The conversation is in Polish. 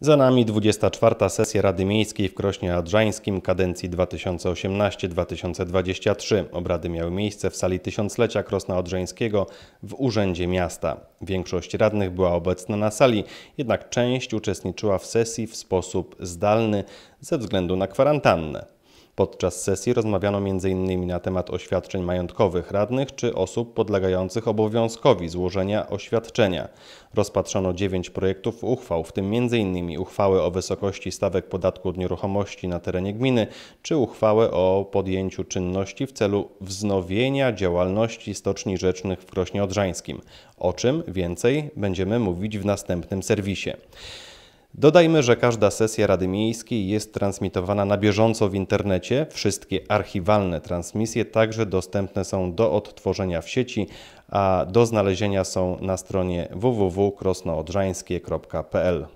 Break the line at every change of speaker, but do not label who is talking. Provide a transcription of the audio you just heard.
Za nami 24. sesja Rady Miejskiej w Krośnie Adrzańskim kadencji 2018-2023. Obrady miały miejsce w sali tysiąclecia Krosna Odrzańskiego w Urzędzie Miasta. Większość radnych była obecna na sali, jednak część uczestniczyła w sesji w sposób zdalny ze względu na kwarantannę. Podczas sesji rozmawiano m.in. na temat oświadczeń majątkowych radnych czy osób podlegających obowiązkowi złożenia oświadczenia. Rozpatrzono dziewięć projektów uchwał, w tym m.in. uchwały o wysokości stawek podatku od nieruchomości na terenie gminy, czy uchwałę o podjęciu czynności w celu wznowienia działalności stoczni rzecznych w Krośnie Odrzańskim. O czym więcej będziemy mówić w następnym serwisie. Dodajmy, że każda sesja Rady Miejskiej jest transmitowana na bieżąco w internecie. Wszystkie archiwalne transmisje także dostępne są do odtworzenia w sieci, a do znalezienia są na stronie www.krosnoodrzańskie.pl.